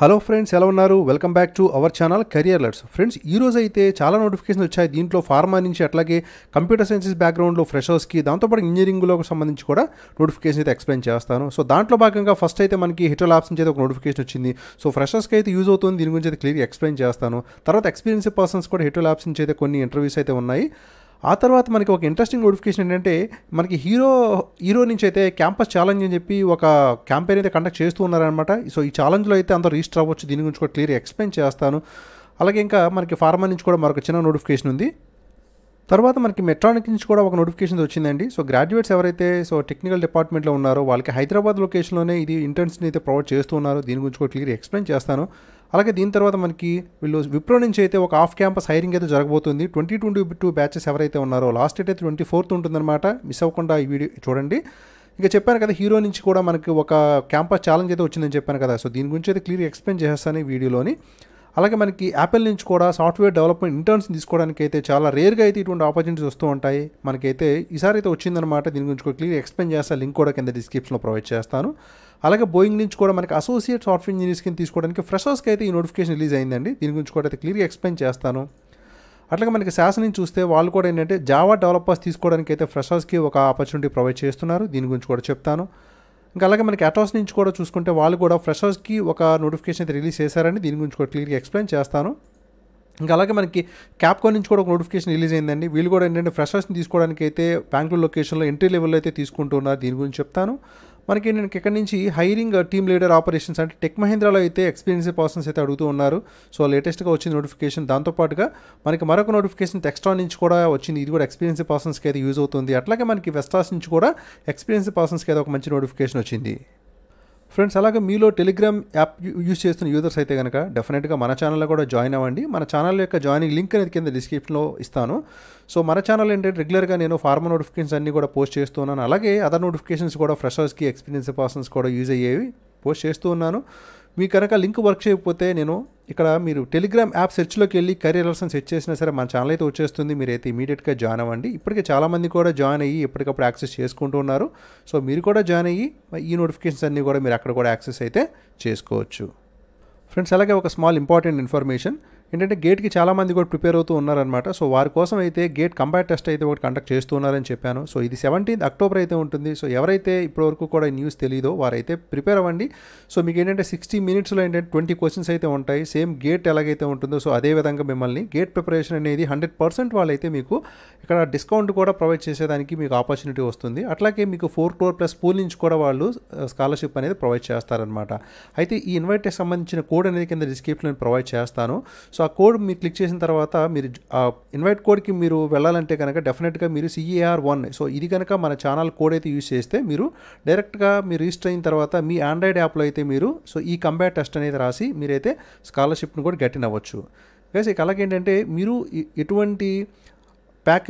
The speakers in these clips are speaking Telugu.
హలో ఫ్రెండ్స్ ఎలా ఉన్నారు welcome back to our channel career let's friends ఈ రోజు అయితే చాలా నోటిఫికేషన్ వచ్చాయి దీంట్లో ఫార్మా నుంచి అట్లాగే కంప్యూటర్ సైన్సెస్ బ్యాక్గ్రౌండ్లో ఫ్రెషర్స్కి దాంతోపాటు ఇంజనీరింగ్లో సంబంధించి కూడా నోటిఫికేషన్ అయితే ఎక్స్ప్లెయిన్ చేస్తాను సో దాంట్లో భాగంగా ఫస్ట్ అయితే మనకి హిటల్ ఆప్స్ నుంచి అయితే ఒక నోటిఫికేషన్ వచ్చింది సో ఫ్రెషర్స్కి అయితే యూజ్ అవుతుంది దీని గురించి అయితే క్లియర్గా ఎక్స్ప్లెయిన్ చేస్తాను తర్వాత ఎక్స్పీరియన్స్ పర్సన్స్ కూడా హిటల్ ఆప్స్ నుంచి అయితే కొన్ని ఇంటర్వ్యూస్ అయితే ఉన్నాయి ఆ తర్వాత మనకి ఒక ఇంట్రెస్టింగ్ నోటిఫికేషన్ ఏంటంటే మనకి హీరో హీరో నుంచి అయితే క్యాంపస్ ఛాలెంజ్ అని చెప్పి ఒక క్యాంపెయిన్ అయితే కండక్ట్ చేస్తూ ఉన్నారనమాట సో ఈ ఛాలెంజ్లో అయితే అందరూ రిజిస్టర్ అవ్వచ్చు దీని గురించి కూడా క్లియర్ ఎక్స్ప్లెయిన్ చేస్తాను అలాగే ఇంకా మనకి ఫార్మా నుంచి కూడా మరొక చిన్న నోటిఫికేషన్ ఉంది తర్వాత మనకి మెట్రానిక్ నుంచి కూడా ఒక నోటిఫికేషన్ వచ్చిందండి సో గ్రాడ్యుయేట్స్ ఎవరైతే సో టెక్నికల్ డిపార్ట్మెంట్లో ఉన్నారో వాళ్ళకి హైదరాబాద్ లొకేషన్లోనే ఇది ఇంటర్న్స్ని అయితే ప్రొవైడ్ చేస్తున్నారు దీని గురించి కూడా క్లియర్ ఎక్స్ప్లెయిన్ చేస్తాను అలాగే దీని తర్వాత మనకి వీళ్ళు విప్రో నుంచి అయితే ఒక ఆఫ్ క్యాంపస్ హైరింగ్ అయితే జరగబోతుంది ట్వంటీ ట్వంటీ టూ బ్యాచెస్ ఎవరైతే ఉన్నారో లాస్ట్ డేట్ అయితే ట్వంటీ ఫోర్త్ ఉంటుందన్నమాట మిస్ అవ్వకుండా ఈ వీడియో చూడండి ఇంకా చెప్పాను కదా హీరో నుంచి కూడా మనకి ఒక క్యాంపస్ ఛాలెంజ్ అయితే వచ్చిందని చెప్పాను కదా సో దీని గురించి అయితే క్లియర్ ఎక్స్ప్లెయిన్ చేస్తాను ఈ వీడియోలోని అలాగే మనకి యాపిల్ నుంచి కూడా సాఫ్ట్వేర్ డెవలప్మెంట్ ఇంటర్న్స్ తీసుకోవడానికి అయితే చాలా రేర్గా అయితే ఇటువంటి ఆపర్చునిటీస్ వస్తూ ఉంటాయి మనకైతే ఈసారి అయితే వచ్చిందనమాట దీని గురించి క్లియర్ ఎక్స్ప్లెయిన్ చేస్తాను లింక్ కూడా కింద డిస్క్రిప్షన్లో ప్రొవైడ్ చేస్తాను అలాగే బోయింగ్ నుంచి కూడా మనకి అసోసియేట్ సాఫ్ట్వేర్ ఇంజనీర్స్ కింద తీసుకోవడానికి ఫ్రెషర్స్కి అయితే ఈ నోటిఫికేషన్ రిలీజ్ అయిందండి దీని గురించి కూడా అయితే క్లియర్గా ఎక్స్ప్లెయిన్ చేస్తాను అట్లాగే మనకి శాసన నుంచి చూస్తే వాళ్ళు కూడా ఏంటంటే జావా డెవలపర్స్ తీసుకోవడానికి అయితే ఫ్రెషర్స్కి ఒక ఆపర్చునిటీ ప్రొవైడ్ చేస్తున్నారు దీని గురించి కూడా చెప్తాను ఇంకా అలాగే మనకి అటాస్ నుంచి కూడా చూసుకుంటే వాళ్ళు కూడా ఫ్రెషర్స్కి ఒక నోటిఫికేషన్ అయితే రిలీజ్ చేశారని దీని గురించి కూడా క్లియర్గా ఎక్స్ప్లెయిన్ చేస్తాను ఇంకా అలాగే మనకి క్యాప్కో నుంచి కూడా ఒక నోటిఫికేషన్ రిలీజ్ అయిందండి వీళ్ళు కూడా ఏంటంటే ఫ్రెషర్స్ని తీసుకోవడానికి అయితే బెంగళూరు లొకేషన్లో ఎంట్రీ లెవెల్లో అయితే తీసుకుంటున్నారు దీని గురించి చెప్తాను మనకి నేను ఇక్కడ నుంచి హైరింగ్ టీమ్ లీడర్ ఆపరేషన్స్ అంటే టెక్ మహీంద్రాలో అయితే ఎక్స్పీరియన్స్ పర్సన్స్ అయితే అడుగుతూ ఉన్నారు సో లేటెస్ట్గా వచ్చిన నోటిఫికేషన్ దాంతోపాటుగా మనకి మరొక నోటిఫికేషన్ టెక్స్ట్రా నుంచి కూడా వచ్చింది ఇది కూడా ఎక్స్పీరియన్స్ పర్సన్స్కి అయితే యూజ్ అవుతుంది అట్లాగే మనకి వెస్టాస్ నుంచి కూడా ఎక్స్పీరియన్స్ పర్సన్స్కి అయితే ఒక మంచి నోటిఫికేషన్ వచ్చింది ఫ్రెండ్స్ అలాగే మీలో టెలిగ్రామ్ యాప్ యూస్ చేస్తున్న యూజర్స్ అయితే కనుక డెఫినెట్గా మన ఛానల్లో కూడా జాయిన్ అవ్వండి మన ఛానల్ యొక్క జాయినింగ్ లింక్ అనేది కింద డిస్క్రిప్షన్లో ఇస్తాను సో మన ఛానల్ ఏంటంటే రెగ్యులర్గా నేను ఫార్మర్ నోటిఫికేషన్స్ అన్నీ కూడా పోస్ట్ చేస్తూ ఉన్నాను అలాగే అదర్ నోటిఫికేషన్స్ కూడా ఫ్రెషర్స్కి ఎక్స్పీరియన్స్ పర్సన్స్ కూడా యూజ్ అయ్యేవి పోస్ట్ చేస్తూ ఉన్నాను మీ కనుక లింక్ వర్క్ చేయకపోతే నేను ఇక్కడ మీరు టెలిగ్రామ్ యాప్ సెర్చ్లోకి వెళ్ళి కెరీర్ ఆప్షన్ సెర్చ్ చేసినా సరే మన ఛానల్ అయితే వచ్చేస్తుంది మీరు అయితే ఇమీడియట్గా జాయిన్ అవ్వండి ఇప్పటికే చాలామంది కూడా జాయిన్ అయ్యి ఎప్పటికప్పుడు యాక్సెస్ చేసుకుంటూ ఉన్నారు సో మీరు కూడా జాయిన్ అయ్యి ఈ నోటిఫికేషన్స్ అన్నీ కూడా మీరు అక్కడ కూడా యాక్సెస్ అయితే చేసుకోవచ్చు ఫ్రెండ్స్ అలాగే ఒక స్మాల్ ఇంపార్టెంట్ ఇన్ఫర్మేషన్ ఏంటంటే గేట్కి చాలామంది కూడా ప్రిపేర్ అవుతూ ఉన్నారనమాట సో వారి కోసం అయితే గేట్ కంబైట్ టెస్ట్ అయితే ఒకటి కండక్ట్ చేస్తున్నారని చెప్పాను సో ఇది సెవెంటీన్త్ అక్టోబర్ అయితే ఉంటుంది సో ఎవరైతే ఇప్పటివరకు కూడా న్యూస్ తెలియదో వారైతే ప్రిపేర్ అవ్వండి సో మీకు ఏంటంటే సిక్స్టీ మినిట్స్లో ఏంటంటే ట్వంటీ క్వశ్చన్స్ అయితే ఉంటాయి సేమ్ గేట్ ఎలాగైతే ఉంటుందో సో అదే విధంగా మిమ్మల్ని గేట్ ప్రిపరేషన్ అనేది హండ్రెడ్ పర్సెంట్ వాళ్ళైతే మీకు ఇక్కడ డిస్కౌంట్ కూడా ప్రొవైడ్ చేసేదానికి మీకు ఆపర్చునిటీ వస్తుంది అట్లాగే మీకు ఫోర్ క్రోర్ ప్లస్ పూల్ నుంచి కూడా వాళ్ళు స్కాలర్షిప్ అనేది ప్రొవైడ్ చేస్తారనమాట అయితే ఈ ఇన్వైట్కి సంబంధించిన కోడ్ అనేది కింద డిస్క్రిప్షన్ ప్రొవైడ్ చేస్తాను సో ఆ కోడ్ మీరు క్లిక్ చేసిన తర్వాత మీరు ఆ ఇన్వైట్ కోడ్కి మీరు వెళ్ళాలంటే కనుక డెఫినెట్గా మీరు సిఈఆర్ వన్ సో ఇది కనుక మన ఛానల్ కోడ్ అయితే యూస్ చేస్తే మీరు డైరెక్ట్గా మీరు రిజిస్టర్ అయిన తర్వాత మీ ఆండ్రాయిడ్ యాప్లో అయితే మీరు సో ఈ కంబేర్ టెస్ట్ అనేది రాసి మీరైతే స్కాలర్షిప్ని కూడా గట్టినవ్వచ్చు గైస్ ఇక అలాగేంటంటే మీరు ఎటువంటి ప్యాక్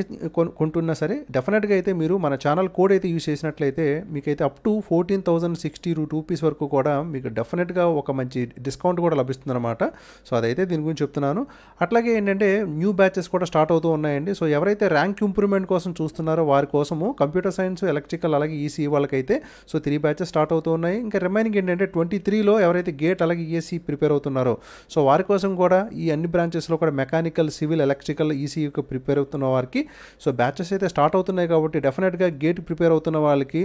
కొంటున్నా సరే డెఫినెట్గా అయితే మీరు మన ఛానల్ కోడ్ అయితే యూజ్ చేసినట్లయితే మీకైతే up to fourteen thousand sixty rupees వరకు కూడా మీకు డెఫినెట్గా ఒక మంచి డిస్కౌంట్ కూడా లభిస్తుందన్నమాట సో అదైతే దీని గురించి చెప్తున్నాను అట్లాగే ఏంటంటే న్యూ బ్యాచెస్ కూడా స్టార్ట్ అవుతూ ఉన్నాయండి సో ఎవరైతే ర్యాంక్ ఇంప్రూవ్మెంట్ కోసం చూస్తున్నారో వారి కోసము కంప్యూటర్ సైన్స్ ఎలక్ట్రికల్ అలాగే ఈసీ e e వాళ్ళకైతే సో త్రీ బ్యాచెస్ స్టార్ట్ అవుతూ ఉన్నాయి ఇంకా రిమైనింగ్ ఏంటంటే ట్వంటీ త్రీలో ఎవరైతే గేట్ అలాగే ఈఎస్సీ e ప్రిపేర్ అవుతున్నారో సో వారి కోసం కూడా ఈ అన్ని బ్రాంచెస్లో కూడా mechanical civil electrical EC prepare అవుతున్న వారికి వారికి సో బ్యాచెస్ అయితే స్టార్ట్ అవుతున్నాయి కాబట్టి డెఫినెట్గా గేట్ ప్రిపేర్ అవుతున్న వాళ్ళకి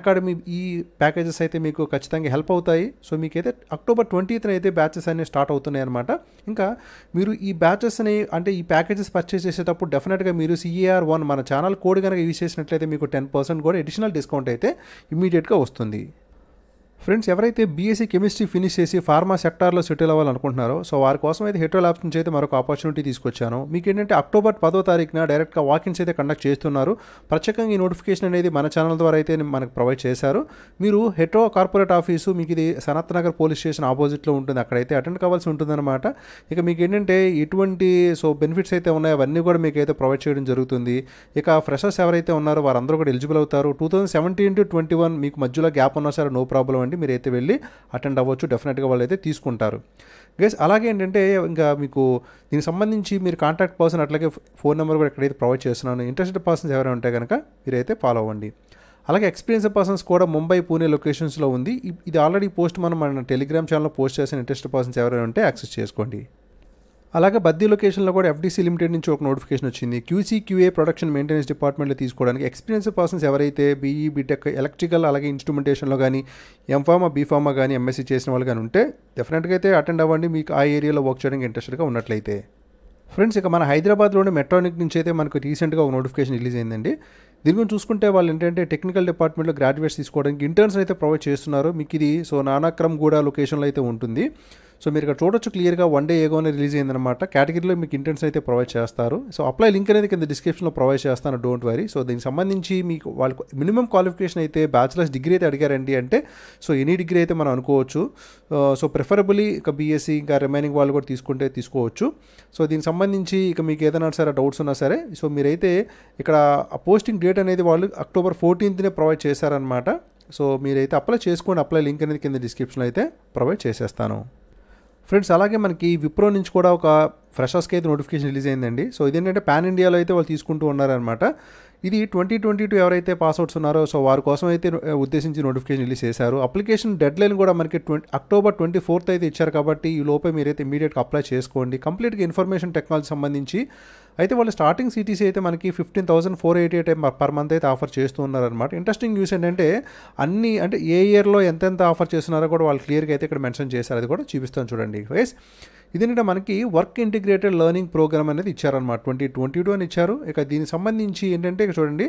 అకాడమీ ఈ ప్యాకేజెస్ అయితే మీకు ఖచ్చితంగా హెల్ప్ అవుతాయి సో మీకైతే అక్టోబర్ ట్వంటీత్న అయితే బ్యాచెస్ అనేవి స్టార్ట్ అవుతున్నాయి అనమాట ఇంకా మీరు ఈ బ్యాచెస్ని అంటే ఈ ప్యాకేజెస్ పర్చేస్ చేసేటప్పుడు డెఫినెట్గా మీరు సిఏఆర్ వన్ మన ఛానల్ కోడ్ కనుక యూజ్ చేసినట్లయితే మీకు టెన్ పర్సెంట్ కూడా అడిషనల్ డిస్కౌంట్ అయితే ఇమీడియట్గా వస్తుంది ఫ్రెండ్స్ ఎవరైతే బీఎస్సీ కెమిస్ట్రీ ఫినిష్ చేసి ఫార్మా సెక్టార్లో సెటిల్ అవ్వాలనుకుంటున్నారో సో వారి కోసం అయితే హెట్రో ల్యాబ్స్ నుంచి అయితే మరొక ఆపర్చునిటీ తీసుకొచ్చాను మీకు ఏంటంటే అక్టోబర్ పదో తారీఖున డైరెక్ట్గా వాకిన్స్ అయితే కండక్ట్ చేస్తున్నారు ప్రత్యేకంగా ఈ నోటిఫికేషన్ అనేది మన ఛానల్ ద్వారా అయితే మనకు ప్రొవైడ్ చేశారు మీరు హెట్రో కార్పొరేట్ ఆఫీసు మీకు ఇది సనత్ నగర్ పోలీస్ స్టేషన్ ఆపోజిట్లో ఉంటుంది అక్కడైతే అటెండ్ కావాల్సి ఉంటుందన్నమాట ఇక మీకు ఏంటంటే ఎటువంటి సో బెనిఫిట్స్ అయితే ఉన్నాయో అవన్నీ కూడా మీకు అయితే ప్రొవైడ్ చేయడం జరుగుతుంది ఇక ఫ్రెషర్స్ ఎవరైతే ఉన్నారో వారందరూ కూడా ఎలిజిబుల్ అవుతారు two thousand seventeen to twenty one మీకు మధ్యలో గ్యాప్ ఉన్నా సరే నో ప్రాబ్లం మీరు అయితే వెళ్ళి అటెండ్ అవ్వచ్చు డెఫినెట్గా వాళ్ళు అయితే తీసుకుంటారు గైస్ అలాగే ఏంటంటే ఇంకా మీకు దీనికి సంబంధించి మీరు కాంటాక్ట్ పర్సన్ అట్లాగే ఫోన్ నెంబర్ కూడా ఎక్కడైతే ప్రొవైడ్ చేస్తున్నాను ఇంట్రెస్టెడ్ పర్సన్స్ ఎవరైనా ఉంటే కనుక మీరైతే ఫాలో అవ్వండి అలాగే ఎక్స్పీరియన్స్ పర్సన్స్ కూడా ముంబై పూణే లొకేషన్స్లో ఉంది ఇది ఆల్రెడీ పోస్ట్ మనం మన టెలిగ్రామ్ ఛానల్లో పోస్ట్ చేసిన ఇంట్రెస్ట్ పర్సన్స్ ఎవరైనా ఉంటే యాక్సెస్ చేసుకోండి అలాగే బద్దీ లొకేషన్లో కూడా ఎఫ్డీసీ లిమిటెడ్ నుంచి ఒక నోటిఫికేషన్ వచ్చింది క్యూసీ క్యూఏ ప్రొడక్షన్ మెయింటెనెన్స్ డిపార్ట్మెంట్లో తీసుకోవడానికి ఎక్స్పీరియన్స్ పర్సన్స్ ఎవరైతే బీఈ బీటెక్ ఎలక్ట్రికల్ అలాగే ఇన్స్ట్రుమెంటేషన్లో కానీ ఎంఫామా బీఫామా కానీ ఎంఎస్సీ చేసిన వాళ్ళు కానీ ఉంటే డెఫినెట్గా అయితే అటెండ్ అవ్వండి మీకు ఆ ఏరియాలో వర్క్ చేయడానికి ఇంట్రెస్ట్గా ఉన్నట్లయితే ఫ్రెండ్స్ ఇక మన హైదరాబాద్లోని మెట్రానిక్ నుంచి అయితే మనకు రీసెంట్గా ఒక నోటిఫికేషన్ రిలీజ్ అయిందండి దీని గురించి చూసుకుంటే వాళ్ళు ఏంటంటే టెక్నికల్ డిపార్ట్మెంట్లో గ్రాడ్యుయేట్స్ తీసుకోవడానికి ఇంటర్న్స్ అయితే ప్రొవైడ్ చేస్తున్నారు మీకు ఇది సో నానాక్రమ్ కూడా లొకేషన్లో అయితే ఉంటుంది సో మీరు ఇక్కడ చూడొచ్చు క్లియర్గా వన్ డే ఏగో రిలీజ్ అయిందనమాట కేటగిరీలో మీకు ఇంటర్న్స్ అయితే ప్రొవైడ్ చేస్తారు సో అప్లై లింక్ అనేది కింద డిస్క్రిప్షన్లో ప్రొవైడ్ చేస్తాను డోంట్ వరీ సో దీనికి సంబంధించి మీకు వాళ్ళకు మినిమం క్వాలిఫికేషన్ అయితే బ్యాచిలర్స్ డిగ్రీ అయితే అడిగారండి అంటే సో ఎనీ డిగ్రీ అయితే మనం అనుకోవచ్చు సో ప్రిఫరబుల్లీ ఇక బీఎస్సీ ఇంకా రిమైనింగ్ వాళ్ళు కూడా తీసుకుంటే తీసుకోవచ్చు సో దీనికి సంబంధించి ఇక మీకు ఏదైనా సరే డౌట్స్ ఉన్నా సరే సో మీరైతే ఇక్కడ పోస్టింగ్ డేట్ అనేది వాళ్ళు అక్టోబర్ ఫోర్టీన్త్నే ప్రొవైడ్ చేశారనమాట సో మీరైతే అప్లై చేసుకోండి అప్లై లింక్ అనేది కింద డిస్క్రిప్షన్లో అయితే ప్రొవైడ్ చేసేస్తాను ఫ్రెండ్స్ అలాగే మనకి విప్రో నుంచి కూడా ఒక ఫ్రెషర్స్కి అయితే నోటిఫికేషన్ రిలీజ్ అయిందండి సో ఇదేంటంటే పాన్ ఇండియాలో అయితే వాళ్ళు తీసుకుంటూ ఉన్నారనమాట ఇది ట్వంటీ ట్వంటీ టూ ఎవరైతే పాస్అవుట్స్ ఉన్నారో సో వారి కోసం అయితే uh, ఉద్దేశించి నోటిఫికేషన్ రిలీజ్ చేశారు అప్లికేషన్ డెడ్ లైన్ కూడా మనకి ట్వంటీ అక్టోబర్ ట్వంటీ ఫోర్త్ అయితే ఇచ్చారు కాబట్టి ఈ లోపే మీరైతే ఇమీడియట్గా అప్లై చేసుకోండి కంప్లీట్గా ఇన్ఫర్మేషన్ టెక్నాలజీ సంబంధించి అయితే వాళ్ళు స్టార్టింగ్ సిటీసీ అయితే మనకి fifteen thousand four eighty eight per month అయితే ఆఫర్ చేస్తూ ఉన్నారనమాట ఇంట్రెస్టింగ్ న్యూస్ ఏంటంటే అన్ని అంటే ఏ ఇయర్లో ఎంతెంత ఆఫర్ చేస్తున్నారో కూడా వాళ్ళు క్లియర్గా అయితే ఇక్కడ మెన్షన్ చేశారు అది కూడా చూపిస్తాను చూడండి వైస్ ఇదేంటంటే మనకి వర్క్ ఇంటిగ్రేటెడ్ లెర్నింగ్ ప్రోగ్రామ్ అనేది ఇచ్చారనమాట ట్వంటీ ట్వంటీ టూ అని ఇచ్చారు ఇక దీనికి సంబంధించి ఏంటంటే చూడండి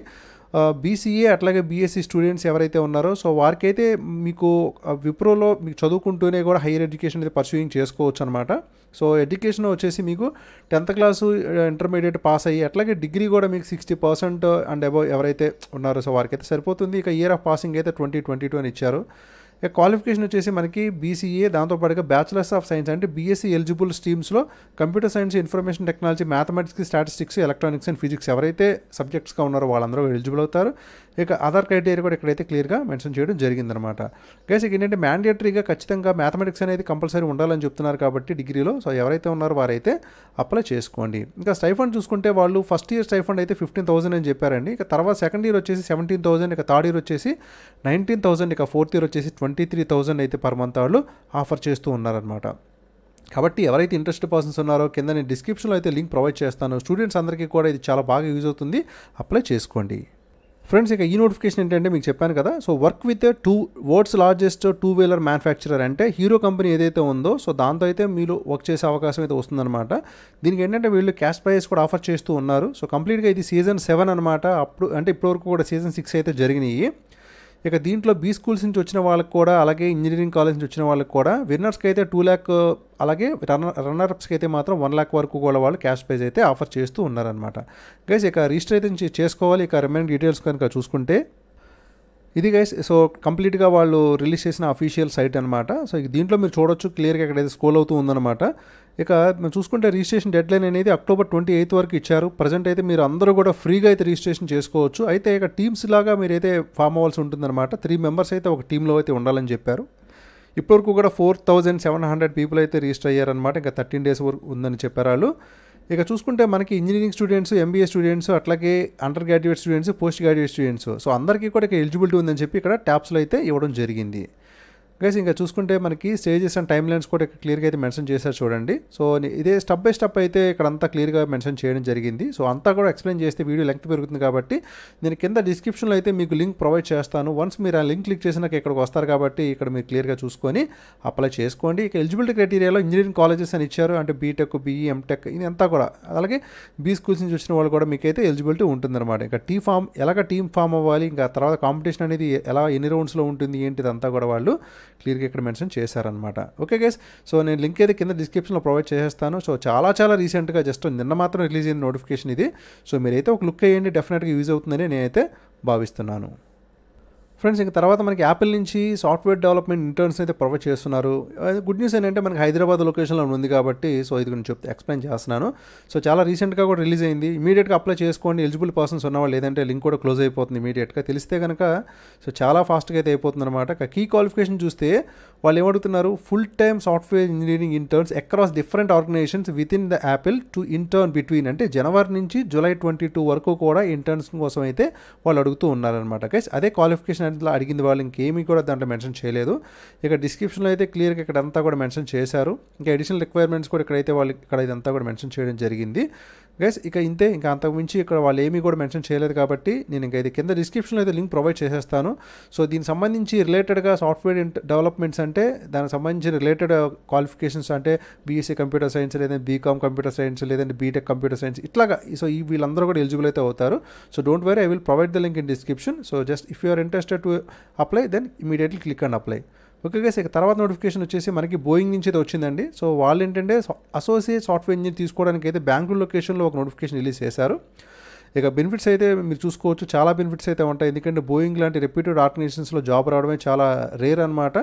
బీసీఏ అట్లాగే బీఎస్సీ స్టూడెంట్స్ ఎవరైతే ఉన్నారో సో వారికైతే మీకు విప్రోలో మీకు చదువుకుంటూనే కూడా హైయర్ ఎడ్యుకేషన్ అయితే పర్సూయింగ్ చేసుకోవచ్చు అనమాట సో ఎడ్యుకేషన్ వచ్చేసి మీకు టెన్త్ క్లాసు ఇంటర్మీడియట్ పాస్ అయ్యి అట్లాగే డిగ్రీ కూడా మీకు సిక్స్టీ పర్సెంట్ అండ్ అబౌవ్ ఎవరైతే ఉన్నారో సో వారికైతే సరిపోతుంది ఇక ఇయర్ ఆఫ్ పాసింగ్ అయితే ట్వంటీ ట్వంటీ టూ అని ఇచ్చారు ఇక క్వాలిఫికేషన్ వచ్చేసి మనకి బీసీఏ దాంతోపాటుగా బ్యాచిలర్స్ ఆఫ్ సైన్స్ అంటే బీఎస్సీ ఎలిజిబుల్ స్ట్రీమ్స్లో computer science information technology mathematics statistics electronics and physics ఎవరైతే సబ్జెక్ట్స్గా ఉన్నారో వాళ్ళందరూ ఎలిజిబుల్ అవుతారు ఇక అదర్ క్రైటీరియా కూడా ఇక్కడైతే క్లియర్గా మెన్షన్ చేయడం జరిగిందనమాట గైస్ ఇక ఏంటంటే మ్యాండేటరీగా ఖచ్చితంగా మ్యాథమెటిక్స్ అనేది కంపల్సరీ ఉండాలని చెప్తున్నారు కాబట్టి డిగ్రీలో సో ఎవరైతే ఉన్నారో వారైతే అప్లై చేసుకోండి ఇంకా స్టైఫండ్ చూసుకుంటే వాళ్ళు ఫస్ట్ ఇయర్ స్టైఫండ్ అయితే ఫిఫ్టీన్ థౌసండ్ అని చెప్పారండి ఇక తర్వాత సెకండ్ ఇయర్ వచ్చేసి సెవెంటీన్ థౌసండ్ ఇక థర్డ్ ఇయర్ వచ్చేసి నైన్టీన్ థౌసండ్ ఇక ఫోర్త్ ఇయర్ వచ్చేసి ట్వంటీ ట్వంటీ త్రీ థౌజండ్ అయితే పర్ మంత్ వాళ్ళు ఆఫర్ చేస్తూ ఉన్నారనమాట కాబట్టి ఎవరైతే ఇంట్రెస్ట్ పర్సన్స్ ఉన్నారో కింద నేను డిస్క్రిప్షన్లో అయితే లింక్ ప్రొవైడ్ చేస్తాను స్టూడెంట్స్ అందరికీ కూడా ఇది చాలా బాగా యూజ్ అవుతుంది అప్లై చేసుకోండి ఫ్రెండ్స్ ఇక ఈ నోటిఫికేషన్ ఏంటంటే మీకు చెప్పాను కదా so work with to world's largest two wheeler manufacturer అంటే హీరో కంపెనీ ఏదైతే ఉందో సో దాంతో అయితే మీరు వర్క్ చేసే అవకాశం అయితే వస్తుందన్నమాట దీనికి ఏంటంటే వీళ్ళు క్యాష్ ప్రైజెస్ కూడా ఆఫర్ చేస్తూ ఉన్నారు సో కంప్లీట్గా ఇది సీజన్ సెవెన్ అనమాట అప్పుడు అంటే ఇప్పటివరకు కూడా సీజన్ సిక్స్ అయితే జరిగినాయి ఇక దీంట్లో బీ స్కూల్స్ నుంచి వచ్చిన వాళ్ళకి కూడా అలాగే ఇంజనీరింగ్ కాలేజ్ నుంచి వచ్చిన వాళ్ళకి కూడా విన్నర్స్కి అయితే టూ ల్యాక్ అలాగే రన్నర్ రన్నర్స్కి అయితే మాత్రం వన్ ల్యాక్ వరకు కూడా వాళ్ళు క్యాష్ ప్రైజ్ అయితే ఆఫర్ చేస్తూ ఉన్నారనమాట గైస్ ఇక రిజిస్టర్ అయితే చేసుకోవాలి ఇక రిమైనింగ్ డీటెయిల్స్ కనుక చూసుకుంటే ఇది గైస్ సో కంప్లీట్గా వాళ్ళు రిలీజ్ చేసిన అఫీషియల్ సైట్ అనమాట సో దీంట్లో మీరు చూడొచ్చు క్లియర్గా ఎక్కడైతే స్కోల్ అవుతూ ఉందన్నమాట ఇక చూసుకుంటే రిజిస్ట్రేషన్ డెడ్ లైన్ అనేది అక్టోబర్ ట్వంటీ ఎయిత్ వరకు ఇచ్చారు ప్రజెంట్ అయితే మీరు అందరూ కూడా ఫ్రీగా అయితే రిజిస్ట్రేషన్ చేసుకోవచ్చు అయితే ఇక టీమ్స్ లాగా అయితే ఫామ్ అవ్వాల్సి ఉంటుందన్నమాట త్రీ మెంబర్స్ అయితే ఒక టీంలో అయితే ఉండాలని చెప్పారు ఇప్పటివరకు కూడా four thousand seven hundred people అయితే రిజిస్టర్ అయ్యారనమాట ఇంకా థర్టీన్ డేస్ వరకు ఉందని చెప్పారు వాళ్ళు ఇక చూసుకుంటే మనకి ఇంజనీరింగ్ స్టూడెంట్స్ ఎంబీఏ స్టూడెంట్స్ అట్లాగే undergraduate students postgraduate students so అందరికీ కూడా ఇక ఎలిజిబిలిటీ ఉందని చెప్పి ఇక్కడ ట్యాప్స్లో అయితే ఇవ్వడం జరిగింది గైస్ ఇంకా చూసుకుంటే మనకి స్టేజెస్ అండ్ టైమ్ లైన్స్ కూడా ఇక్కడ క్లియర్గా అయితే మెన్షన్ చేశారు చూడండి సో ఇదే స్టెప్ బై స్టెప్ అయితే ఇక్కడ అంతా క్లియర్గా మెన్షన్ చేయడం జరిగింది సో అంతా కూడా ఎక్స్ప్లెయిన్ చేస్తే వీడియో లెంగ్త్ పెరుగుతుంది కాబట్టి నేను కింద డిస్క్రిప్షన్లో అయితే మీకు లింక్ ప్రొవైడ్ చేస్తాను వన్స్ మీరు ఆ లింక్ క్లిక్ చేసినాక ఇక్కడికి వస్తారు కాబట్టి ఇక్కడ మీరు క్లియర్గా చూసుకొని అప్లై చేసుకోండి ఇక ఎలిజిబిలిటీ క్రైటీరియాలో ఇంజనీరింగ్ కాలేజెస్ అని ఇచ్చారు అంటే బీటెక్ బీఈ ఎంటెక్ ఇది అంతా కూడా అలాగే బీ స్కూల్స్ నుంచి వచ్చిన వాళ్ళు కూడా మీకైతే ఎలిజిబిలిటీ ఉంటుందన్నమాట ఇంకా టీ ఫామ్ ఎలాగ టీమ్ ఫామ్ అవ్వాలి ఇంకా తర్వాత కాంపిటీషన్ అనేది ఎలా ఎన్ని రౌండ్స్లో ఉంటుంది అంతా కూడా వాళ్ళు క్లియర్గా ఇక్కడ మెన్షన్ చేశారనమాట ఓకే గైస్ సో నేను లింక్ అయితే కింద డిస్క్రిప్షన్లో ప్రొవైడ్ చేసేస్తాను సో చాలా చాలా రీసెంట్గా జస్ట్ నిన్న మాత్రం రిలీజ్ అయిన నోటిఫికేషన్ ఇది సో మీరైతే ఒక లుక్ అయ్యండి డెఫినెట్గా యూజ్ అవుతుందని నేనైతే భావిస్తున్నాను ఫ్రెండ్స్ ఇంకా తర్వాత మనకి యాపిల్ నుంచి సాఫ్ట్వేర్ డెవలప్మెంట్ ఇంటర్న్స్ అయితే ప్రొవైడ్ చేస్తున్నారు గుడ్ uh, న్యూస్ ఏంటంటే మనకి హైదరాబాద్ లొకేషన్లో ఉంది కాబట్టి సో ఇది గురించి చెప్తే ఎక్స్ప్లెయిన్ చేస్తున్నాను సో చాలా రీసెంట్గా కూడా రిలీజ్ అయింది ఇమీడియట్గా అప్లై చేసుకోండి ఎలిజిబుల్ పర్సన్స్ ఉన్నవాళ్ళు లేదంటే లింక్ కూడా క్లోజ్ అయిపోతుంది ఇమీడియట్గా తెలిస్తే కనుక సో చాలా ఫాస్ట్గా అయితే అయిపోతుంది అనమాట కీ క్వాలిఫికేషన్ చూస్తే వాళ్ళు ఏమడుగుతున్నారు full time software engineering interns across different organisations with in the Apple to intern between అంటే జనవరి నుంచి జూలై ట్వంటీ టూ వరకు కూడా ఇంటర్న్స్ కోసం అయితే వాళ్ళు అడుగుతూ ఉన్నారనమాట గైస్ అదే క్వాలిఫికేషన్ అట్లా అడిగింది వాళ్ళు ఇంకేమీ కూడా దాంట్లో మెన్షన్ చేయలేదు ఇక డిస్క్రిప్షన్లో అయితే క్లియర్గా ఇక్కడ అంతా కూడా మెన్షన్ చేశారు ఇంకా అడిషనల్ రిక్వైర్మెంట్స్ కూడా ఇక్కడైతే వాళ్ళు ఇక్కడ ఇదంతా కూడా మెన్షన్ చేయడం జరిగింది గైస్ ఇక ఇంతే ఇంకా అంతకుమించి ఇక్కడ వాళ్ళు ఏమీ కూడా మెన్షన్ చేయలేదు కాబట్టి నేను ఇంకా ఇది కింద డిస్క్రిప్షన్లో అయితే లింక్ ప్రొవైడ్ చేసేస్తాను సో దీనికి సంబంధించి రిలేటెడ్గా సాఫ్ట్వేర్ డెవలప్మెంట్స్ అంటే దానికి సంబంధించి రిలేటెడ్ క్వాలిఫికేషన్స్ అంటే బీఎస్సీ కంప్యూటర్ సైన్స్ లేదంటే బీకామ్ కంప్యూటర్ సైన్స్ లేదంటే బీటెక్ కంప్యూటర్ సైన్స్ ఇట్లాగా సో ఈ వీళ్ళందరూ కూడా ఎలిజిబుల్ అయితే అవుతారు so don't worry I will provide the link in description so just if you interested to apply then immediately click and apply okay guys ఇక తర్వాత నోటిఫికేషన్ వచ్చేసి మనకి బోయింగ్ నుంచి అయితే వచ్చిందండి సో వాళ్ళు ఏంటంటే అసోసియేట్ సాఫ్ట్వేర్ ఇంజనీర్ తీసుకోవడానికి అయితే బెంగళూరు లొకేషన్లో ఒక నోటిఫికేషన్ రిలీజ్ చేశారు ఇక బెనిఫిట్స్ అయితే మీరు చూసుకోవచ్చు చాలా బెనిఫిట్స్ అయితే ఉంటాయి ఎందుకంటే బోయింగ్ లాంటి రెప్యూటెడ్ ఆర్గనైజేషన్స్లో జాబ్ రావడమే చాలా రేర్ అనమాట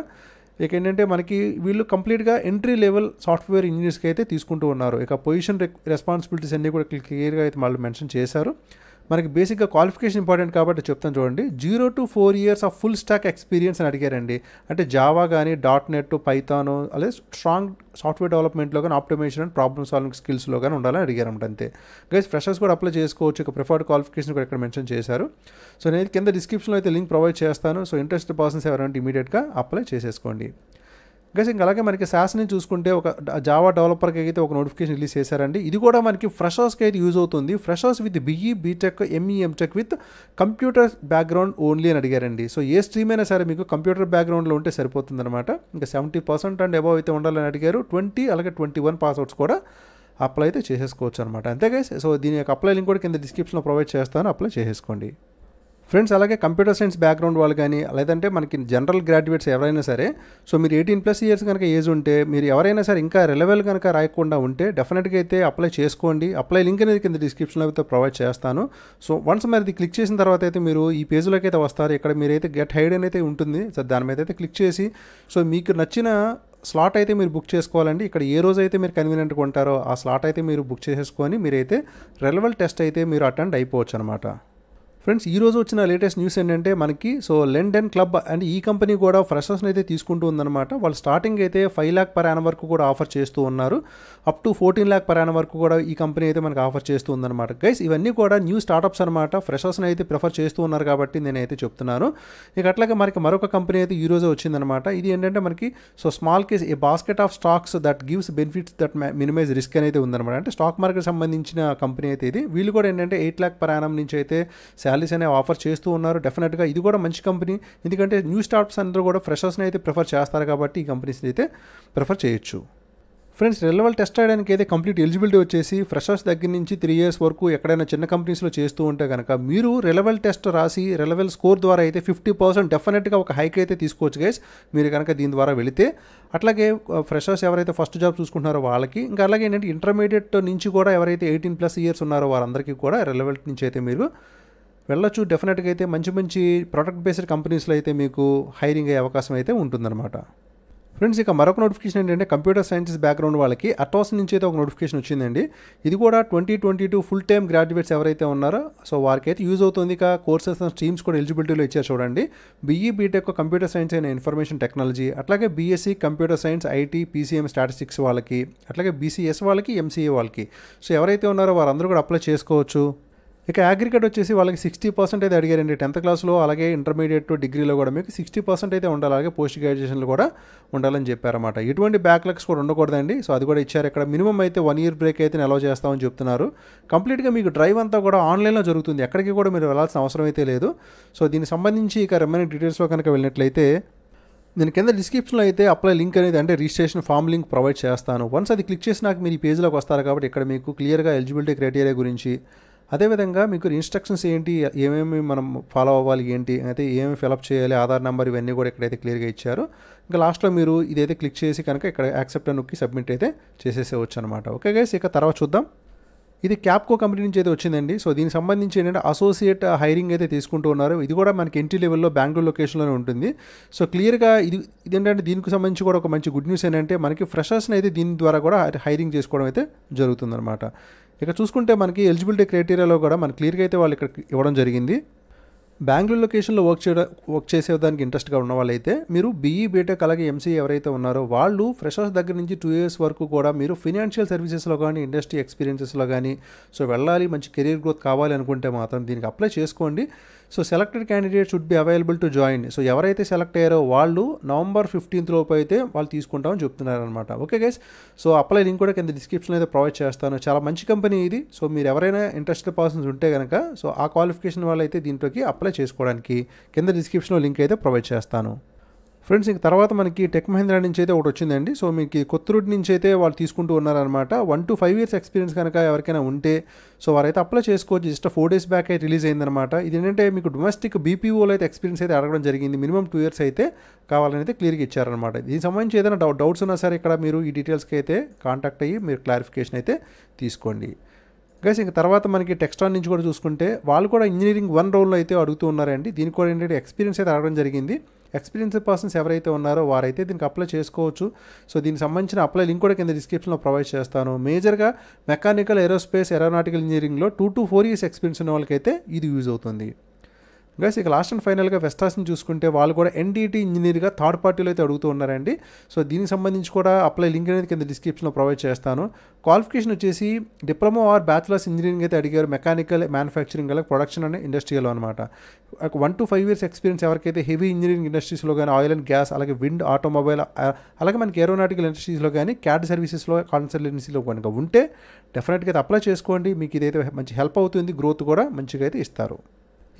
ఇక ఏంటంటే మనకి వీళ్ళు కంప్లీట్గా ఎంట్రీ లెవెల్ సాఫ్ట్వేర్ ఇంజనీర్స్కి అయితే తీసుకుంటూ ఉన్నారు ఇక పొజిషన్ రెస్పాన్సిబిలిటీస్ అన్నీ కూడా క్లియర్గా అయితే వాళ్ళు మెన్షన్ చేశారు మనకి బేసిక్గా క్వాలిఫికేషన్ ఇంపార్టెంట్ కాబట్టి చెప్తాను చూడండి zero to four years of full stack experience అని అడిగారండి అంటే జావా కానీ డాట్ నెట్ పైథాను అలాగే స్ట్రాంగ్ సాఫ్ట్వేర్ డెవలప్మెంట్లో కానీ ఆప్టిమేషన్ అండ్ ప్రాబ్లమ్ సాల్వింగ్ స్కిల్స్లో కానీ ఉండాలని అడిగారంట అంతే గైస్ ఫ్రెషర్స్ కూడా అప్లై చేసుకోవచ్చు ఇక ప్రిఫర్డ్ క్వాలిఫికేషన్ కూడా ఇక్కడ మెన్షన్ చేశారు సో నేను కింద డిస్క్రిప్షన్లో అయితే లింక్ ప్రొవైడ్ చేస్తాను సో ఇంట్రెస్ట్ పర్సన్స్ ఎవరంటే ఇమీడియట్గా అప్లై చేసేసుకోండి గస్ ఇంకా అలాగే మనకి శాసనం చూసుకుంటే ఒక జావా డెవలపర్కి అయితే ఒక నోటిఫికేషన్ రిలీజ్ చేశారండి ఇది కూడా మనకి ఫ్రెషర్స్కి అయితే యూజ్ అవుతుంది freshers with BE BTech ME M tech with computer background only అని అడిగారండి సో ఏ స్ట్రీమ్ అయినా సరే మీకు కంప్యూటర్ బ్యాక్గ్రౌండ్లో ఉంటే సరిపోతుంది అనమాట ఇంకా సెవెంటీ పర్సెంట్ అండ్ అబవ్ అయితే ఉండాలని అడిగారు ట్వంటీ అలాగే ట్వంటీ వన్ పాస్అవుట్స్ కూడా అప్లై అయితే చేసేసుకోవచ్చు అనమాట అంతే గైస్ సో దీని యొక్క అప్లై లింక్ కూడా కింద డిస్క్రిప్షన్లో ప్రొవైడ్ చేస్తాను అప్లై చేసేసుకోండి ఫ్రెండ్స్ అలాగే కంప్యూటర్ సైన్స్ బ్యాక్గ్రౌండ్ వాళ్ళు కానీ లేదంటే మనకి జనరల్ గ్రాడ్యుయేట్స్ ఎవరైనా సరే సో మీరు ఎయిటీన్ ప్లస్ ఇయర్స్ కనుక ఏజ్ ఉంటే మీరు ఎవరైనా సరే ఇంకా రిలవెల్ కనుక రాయకుండా ఉంటే డెఫినెట్గా అయితే అప్లై చేసుకోండి అప్లై లింక్ అనేది కింద డిస్క్రిప్షన్లో అయితే ప్రొవైడ్ చేస్తాను సో వన్స్ మరి ఇది క్లిక్ చేసిన తర్వాత అయితే మీరు ఈ పేజ్లోకి అయితే వస్తారు ఇక్కడ మీరైతే గెట్ హైడ్ అనేది ఉంటుంది సో దాని మీద అయితే క్లిక్ చేసి సో మీకు నచ్చిన స్లాట్ అయితే మీరు బుక్ చేసుకోవాలండి ఇక్కడ ఏ రోజు అయితే మీరు కన్వీనియంట్గా ఉంటారో ఆ స్లాట్ అయితే మీరు బుక్ చేసేసుకొని మీరైతే రెలవల్ టెస్ట్ అయితే మీరు అటెండ్ అయిపోవచ్చు అనమాట ఫ్రెండ్స్ ఈరోజు వచ్చిన లేటెస్ట్ న్యూస్ ఏంటంటే మనకి సో లెండన్ క్లబ్ అండ్ ఈ కంపెనీ కూడా ఫ్రెషర్స్ని అయితే తీసుకుంటూ ఉందన్నమాట వాళ్ళు స్టార్టింగ్ అయితే ఫైవ్ ల్యాక్ పర్ యాన్ వరకు కూడా ఆఫర్ చేస్తూ ఉన్నారు up to fourteen lakh per annum వరకు కూడా ఈ కంపెనీ అయితే మనకు ఆఫర్ చేస్తూ ఉందన్నమాట గైస్ ఇవన్నీ కూడా న్యూ స్టార్టప్స్ అనమాట ఫ్రెషర్స్ని అయితే ప్రిఫర్ చేస్తూ ఉన్నారు కాబట్టి నేనైతే చెప్తున్నాను ఇక అట్లాగే మనకి మరొక కంపెనీ అయితే ఈరోజు వచ్చిందనమాట ఇది ఏంటంటే మనకి so smallcase a basket of stocks that gives benefits that minimise risk అనేది ఉందన్నమాట అంటే స్టాక్ మార్కెట్ సంబంధించిన కంపెనీ అయితే ఇది వీళ్ళు కూడా ఏంటంటే ఎయిట్ ల్యాక్ పర్ యానం నుంచి అయితే శాలరీ శాలరీస్ అనేవి ఆఫర్ చేస్తూ ఉన్నారు డెఫినెట్గా ఇది కూడా మంచి కంపెనీ ఎందుకంటే న్యూ స్టార్ట్స్ అందరూ కూడా ఫ్రెషర్స్ని అయితే ప్రిఫర్ చేస్తారు కాబట్టి ఈ కంపెనీస్ని అయితే ప్రిఫర్ చేయొచ్చు ఫ్రెండ్స్ రెలవల్ టెస్ట్ చేయడానికి అయితే కంప్లీట్ ఎలిజిబిలిటీ వచ్చేసి ఫ్రెషర్స్ దగ్గర నుంచి త్రీ ఇయర్స్ వరకు ఎక్కడైనా చిన్న కంపెనీస్లో చేస్తూ ఉంటే కనుక మీరు రెలవల్ టెస్ట్ రాసి రెలవెల్ స్కోర్ ద్వారా అయితే ఫిఫ్టీ పర్సెంట్ డెఫినెట్గా ఒక హైక్ అయితే తీసుకోవచ్చు గైస్ మీరు కనుక దీని ద్వారా వెళితే అట్లాగే ఫ్రెషర్స్ ఎవరైతే ఫస్ట్ జాబ్ చూసుకుంటున్నారో వాళ్ళకి ఇంకా అలాగే ఏంటంటే ఇంటర్మీడియట్ నుంచి కూడా ఎవరైతే ఎయిటీన్ ప్లస్ ఇయర్స్ ఉన్నారో వారందరికీ కూడా రెలవెల్ట్ నుంచి అయితే మీరు వెళ్ళొచ్చు డెఫినెట్గా అయితే మంచి మంచి ప్రొడక్ట్ బేస్డ్ కంపెనీస్లో అయితే మీకు హైరింగ్ అయ్యే అవకాశం అయితే ఉంటుందన్నమాట ఫ్రెండ్స్ ఇక మరొక నోటిఫికేషన్ ఏంటంటే కంప్యూటర్ సైన్సెస్ బ్యాక్గ్రౌండ్ వాళ్ళకి అటోస్ నుంచి అయితే ఒక నోటిఫికేషన్ వచ్చిందండి ఇది కూడా twenty twenty two full time graduates ఎవరైతే ఉన్నారో సో వారికి అయితే యూజ్ అవుతుంది ఇక కోర్సెస్ స్ట్రీమ్స్ కూడా ఎలిజిబిలిటీలో ఇచ్చారు చూడండి బీఈ బీటెక్ కంప్యూటర్ సైన్స్ అయిన ఇన్ఫర్మేషన్ టెక్నాలజీ అట్లాగే BSc computer science IT PCM statistics వాళ్ళకి అట్లాగే బీసీఎస్ వాళ్ళకి ఎంసీఏ వాళ్ళకి సో ఎవరైతే ఉన్నారో వారందరూ కూడా అప్లై చేసుకోవచ్చు ఇక అగ్రికట్ వచ్చేసి వాళ్ళకి సిక్స్టీ పర్సెంట్ అయితే అడిగారండి టెన్త్ క్లాస్లో అలాగే ఇంటర్మీడియట్ డిగ్రీలో కూడా మీకు సిక్స్టీ పర్సెంట్ అయితే ఉండాలి అలాగే పోస్ట్ గ్రాడ్యుయేషన్లు కూడా ఉండాలని చెప్పారన్నమాట ఎటువంటి బ్యాక్లాగ్స్ కూడా ఉండకూడదండి సో అది కూడా ఇచ్చారు ఇక్కడ మినిమం అయితే వన్ ఇయర్ బ్రేక్ అయితే అలౌ చేస్తామని చెప్తున్నారు కంప్లీట్గా మీకు డ్రైవ్ అంతా కూడా ఆన్లైన్లో జరుగుతుంది ఎక్కడికి కూడా మీరు వెళ్ళాల్సిన అవసరం అయితే లేదు సో దీనికి సంబంధించి ఇక రిమైనింగ్ డీటెయిల్స్లో కనుక వెళ్ళినట్లయితే నేను కింద డిస్క్రిప్షన్లో అయితే అప్లై లింక్ అనేది అంటే రిజిస్ట్రేషన్ ఫామ్ లింక్ ప్రొవైడ్ చేస్తాను వన్స్ అది క్లిక్ చేసినాక మీరు ఈ పేజ్లోకి వస్తారు కాబట్టి ఇక్కడ మీకు క్లియర్గా ఎలిజిబిలిటీ క్రైటీరియా గురించి అదేవిధంగా మీకు ఇన్స్ట్రక్షన్స్ ఏంటి ఏమేమి మనం ఫాలో అవ్వాలి ఏంటి అయితే ఏమేమి ఫిలప్ చేయాలి ఆధార్ నెంబర్ ఇవన్నీ కూడా ఇక్కడైతే క్లియర్గా ఇచ్చారు ఇంకా లాస్ట్లో మీరు ఇదైతే క్లిక్ చేసి కనుక ఇక్కడ యాక్సెప్ట్ నొక్కి సబ్మిట్ అయితే చేసేసేవచ్చు అనమాట ఓకే గైస్ ఇక తర్వాత చూద్దాం ఇది క్యాప్కో కంపెనీ నుంచి అయితే వచ్చిందండి సో దీనికి సంబంధించి ఏంటంటే అసోసియేట్ హైరింగ్ అయితే తీసుకుంటూ ఉన్నారు ఇది కూడా మనకి ఎంట్రీ లెవెల్లో బెంగళూరు లొకేషన్లోనే ఉంటుంది సో క్లియర్గా ఇది ఇదేంటంటే దీనికి సంబంధించి కూడా ఒక మంచి గుడ్ న్యూస్ ఏంటంటే మనకి ఫ్రెషర్స్ని అయితే దీని ద్వారా కూడా హైరింగ్ చేసుకోవడం అయితే జరుగుతుందన్నమాట ఇక చూసుకుంటే మనకి ఎలిజిబిలిటీ క్రైటీరియాలో కూడా మనకి క్లియర్గా అయితే వాళ్ళు ఇక్కడ ఇవ్వడం జరిగింది బెంగళూరు లొకేషన్లో వర్క్ చేయడం వర్క్ చేసేదానికి ఇంట్రెస్ట్గా ఉన్న వాళ్ళైతే మీరు బీఈ బీటెక్ e, అలాగే ఎంసీ ఎవరైతే ఉన్నారో వాళ్ళు ఫ్రెషర్స్ దగ్గర నుంచి టూ ఇయర్స్ వరకు కూడా మీరు ఫినాన్షియల్ సర్వీసెస్లో కానీ ఇండస్ట్రీ ఎక్స్పీరియన్సెస్లో కానీ సో వెళ్ళాలి మంచి కెరీర్ గ్రోత్ కావాలి అనుకుంటే మాత్రం దీనికి అప్లై చేసుకోండి so selected candidate should be available to join so ఎవరైతే సెలెక్ట్ అయ్యారో వాళ్ళు నవంబర్ ఫిఫ్టీన్త్ లోపు అయితే వాళ్ళు తీసుకుంటామని చెప్తున్నారనమాట okay guys so apply link కూడా కింద డిస్క్రిప్షన్ అయితే ప్రొవైడ్ చేస్తాను చాలా మంచి కంపెనీ ఇది సో మీరు ఎవరైనా ఇంట్రెస్టెడ్ పర్సన్స్ ఉంటే కనుక సో ఆ క్వాలిఫికేషన్ వాళ్ళైతే దీంట్లోకి అప్లై చేసుకోవడానికి కింద డిస్క్రిప్షన్లో లింక్ అయితే ప్రొవైడ్ చేస్తాను ఫ్రెండ్స్ ఇంక తర్వాత మనకి టెక్ మహేంద్రా నుంచి అయితే ఒకటి వచ్చిందండి సో మీకు కొత్తరుడి నుంచి అయితే వాళ్ళు తీసుకుంటూ ఉన్నారనమాట one two five years experience కనుక ఎవరికైనా ఉంటే సో వారైతే అప్లై చేసుకోవచ్చు జస్ట్ ఫోర్ డేస్ బ్యాక్ అయితే రిలీజ్ అయిందనమాట ఇది ఏంటంటే మీకు డొమెస్టిక్ బీపీఓలో అయితే ఎక్స్పీరియన్స్ అయితే అడగడం జరిగింది మినిమం టూ ఇయర్స్ అయితే కావాలని అయితే క్లియర్గా ఇచ్చారనమాట దీనికి సంబంధించి ఏదైనా డౌట్ డౌట్స్ ఉన్నా సరే ఇక్కడ మీరు ఈ డీటెయిల్స్కి అయితే కాంటాక్ట్ అయ్యి మీరు క్లారిఫికేషన్ అయితే తీసుకోండి గైస్ ఇంక తర్వాత మనకి టెక్స్టాన్ నుంచి కూడా చూసుకుంటే వాళ్ళు కూడా ఇంజనీరింగ్ వన్ రోల్లో అయితే అడుగుతూ ఉన్నారండి దీనికి కూడా ఏంటంటే ఎక్స్పీరియన్స్ అయితే అడగడం జరిగింది ఎక్స్పీరియన్స్డ్ పర్సన్స్ ఎవరైతే ఉన్నారో వారైతే దీనికి అప్లై చేసుకోవచ్చు సో దీనికి సంబంధించిన అప్లై లింక్ కూడా కింద డిస్క్రిప్షన్లో ప్రొవైడ్ చేస్తాను మేజర్గా మెకానికల్ ఏరోస్పేస్ ఏరోనాటికల్ ఇంజనీరింగ్లో two to four years experience ఉన్న వాళ్ళకైతే ఇది యూజ్ అవుతుంది గైస్ ఇక లాస్ట్ అండ్ ఫైనల్గా వెస్టాస్ని చూసుకుంటే వాళ్ళు కూడా ఎన్డీటీ ఇంజనీర్గా థర్డ్ పార్టీలో అయితే అడుగుతూ ఉన్నారండి సో దీనికి సంబంధించి కూడా అప్లై లింక్ అనేది కింద డిస్క్రిప్షన్లో ప్రొవైడ్ చేస్తాను క్వాలిఫికేషన్ వచ్చేసి డిప్లొమా ఆర్ బ్యాచులర్స్ ఇంజనీరింగ్ అయితే అడిగారు మెకానికల్ మ్యానుఫ్యాక్చరింగ్ అలాగే ప్రొడక్షన్ అనే ఇండస్ట్రీలో అనమాట one two five years experience ఎవరికైతే హెవీ ఇంజనీరింగ్ ఇండస్ట్రీస్లో కానీ ఆయిల్ అండ్ గ్యాస్ అలాగే విండ్ ఆటోమొబైల్ అలాగే మనకి ఏరోనాటికల్ ఇండస్ట్రీస్లో కానీ క్యాడ్ సర్వీసెస్లో కాన్సల్టెన్సీలో కనుక ఉంటే డెఫినెట్గా అయితే అప్లై చేసుకోండి మీకు ఇదైతే మంచి హెల్ప్ అవుతుంది గ్రోత్ కూడా మంచిగా అయితే ఇస్తారు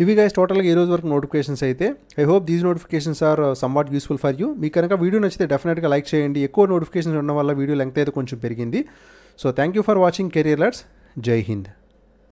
ఇవి గైస్ టోటల్గా ఈ రోజు వరకు నోటిఫికేషన్స్ అయితే I hope these notifications are somewhat useful for you మీకు కనుక వీడియో నచ్చితే డెఫినెట్గా లైక్ చేయండి ఎక్కువ నోటిఫికేషన్స్ ఉండడం వల్ల వీడియో లెంగ్త్ అయితే కొంచెం పెరిగింది so thank you for watching career let's జై హింద్